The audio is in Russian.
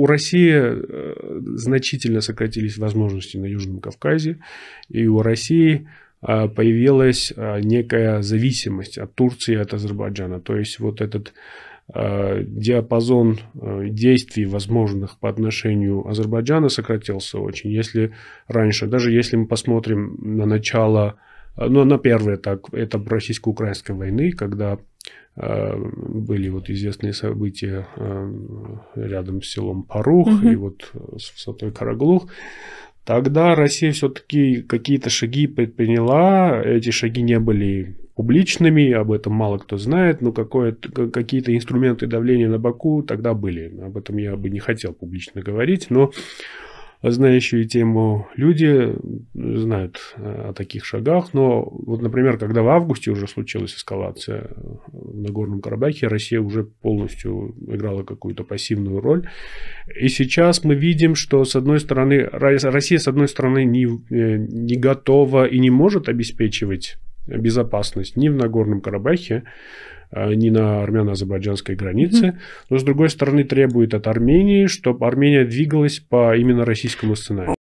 у России э, значительно сократились возможности на Южном Кавказе, и у России э, появилась э, некая зависимость от Турции и от Азербайджана. То есть вот этот диапазон действий возможных по отношению Азербайджана сократился очень. Если раньше, даже если мы посмотрим на начало, ну, на первый этап, этап российско-украинской войны, когда Э, были вот известные события э, рядом с селом Парух угу. и вот с высотой Караглух. Тогда Россия все-таки какие-то шаги предприняла. Эти шаги не были публичными, об этом мало кто знает, но какие-то инструменты давления на Баку тогда были. Об этом я бы не хотел публично говорить, но знающие тему люди знают э, о таких шагах, но вот, например, когда в августе уже случилась эскалация э, на Горном Карабахе, Россия уже полностью играла какую-то пассивную роль. И сейчас мы видим, что с одной стороны, Россия с одной стороны не, э, не готова и не может обеспечивать безопасность ни в Нагорном Карабахе, ни на армяно-азербайджанской границе, но с другой стороны требует от Армении, чтобы Армения двигалась по именно российскому сценарию.